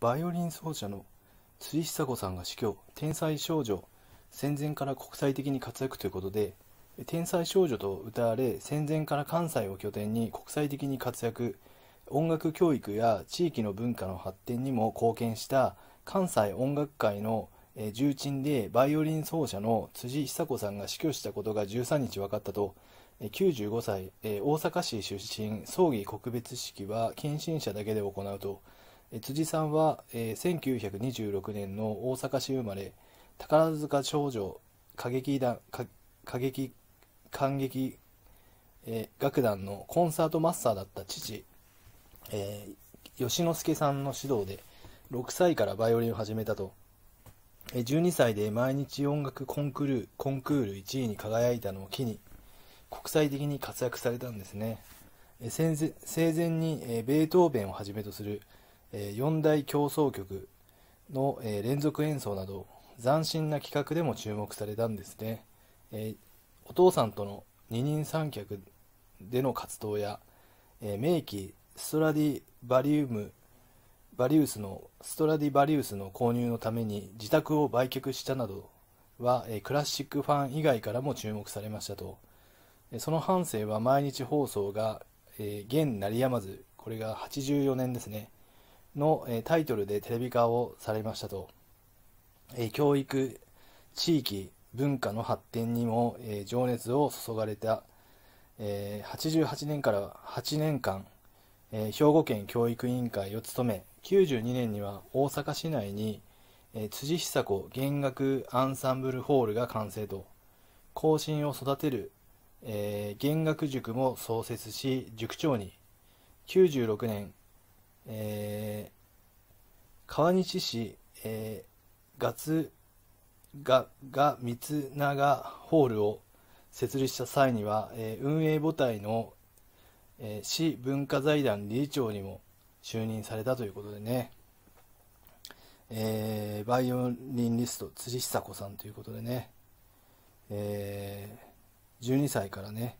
バイオリン奏者の辻久子さんが死去天才少女戦前から国際的に活躍ということで天才少女と歌われ戦前から関西を拠点に国際的に活躍音楽教育や地域の文化の発展にも貢献した関西音楽界の重鎮でバイオリン奏者の辻久子さんが死去したことが13日分かったと95歳大阪市出身葬儀告別式は近親者だけで行うと辻さんは、えー、1926年の大阪市生まれ宝塚少女歌劇団歌劇感激、えー、楽団のコンサートマスターだった父、えー、吉之助さんの指導で6歳からバイオリンを始めたと12歳で毎日音楽コンクールコンクール1位に輝いたのを機に国際的に活躍されたんですね生前にベートーベンをはじめとするえ四大競争曲の、え連続演奏など斬新な企画でも注目されたんですね、えお父さんとの二人三脚での活動や、え名機ストラディバリウムバリウスのストラディバリウスの購入のために自宅を売却したなどは、えクラシックファン以外からも注目されましたとその半生は毎日放送が、え現鳴りやまずこれが84年ですねの、えタイトルでテレビ化をされましたと、え教育、地域、文化の発展にも、え情熱を注がれた、え88年から8年間、え兵庫県教育委員会を務め92年には大阪市内に、え辻久子弦楽アンサンブルホールが完成と後進を育てる、え弦楽塾も創設し塾長に96年えー、川西市、えー、ガツガガ三永ホールを設立した際には、えー、運営母体の、えー、市文化財団理事長にも就任されたということでね、えー、バイオリンリスト辻久子さんということでね、えー、12歳からね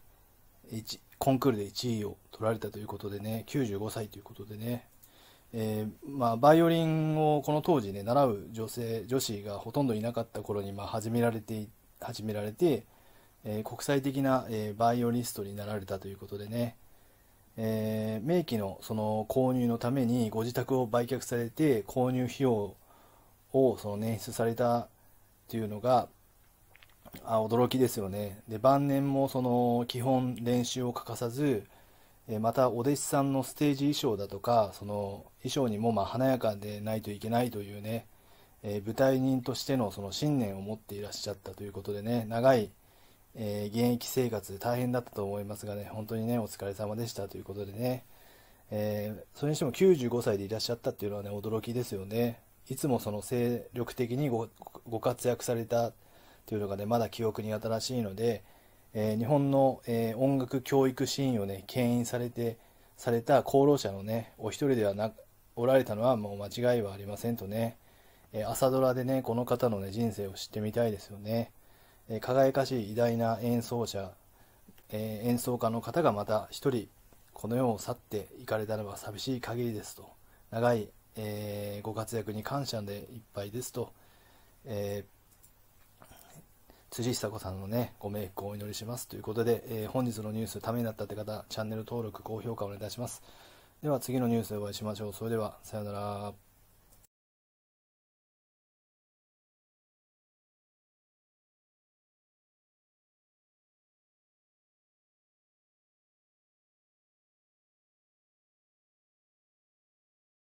コンクールで1位を取られたということでね95歳ということでねえー、まあ、バイオリンをこの当時ね習う女性女子がほとんどいなかった頃にまあ始められて始められて、えー、国際的な、えー、バイオリストになられたということでね、え明記のその購入のためにご自宅を売却されて購入費用をその捻出されたというのがあ驚きですよねで晩年もその基本練習を欠かさずまたお弟子さんのステージ衣装だとかその衣装にもま華やかでないといけないというね、え舞台人としてのその信念を持っていらっしゃったということでね長い、え現役生活大変だったと思いますがね本当にねお疲れ様でしたということでね、えー、それにしても95歳でいらっしゃったっていうのはね驚きですよねいつもその精力的にご活躍されたというのがねまだ記憶に新しいのでえー、日本の、えー、音楽教育シーンをね牽引されてされた功労者のねお一人ではなおられたのはもう間違いはありませんとね、えー、朝ドラでねこの方のね人生を知ってみたいですよね、えー、輝かしい偉大な演奏者、えー、演奏家の方がまた一人この世を去っていかれたのは寂しい限りですと長い、えー、ご活躍に感謝でいっぱいですと、えー辻久子さんのね、ご冥福をお祈りしますということで、えー、本日のニュースためになったって方、チャンネル登録、高評価お願いいたします。では次のニュースでお会いしましょう。それでは、さようなら。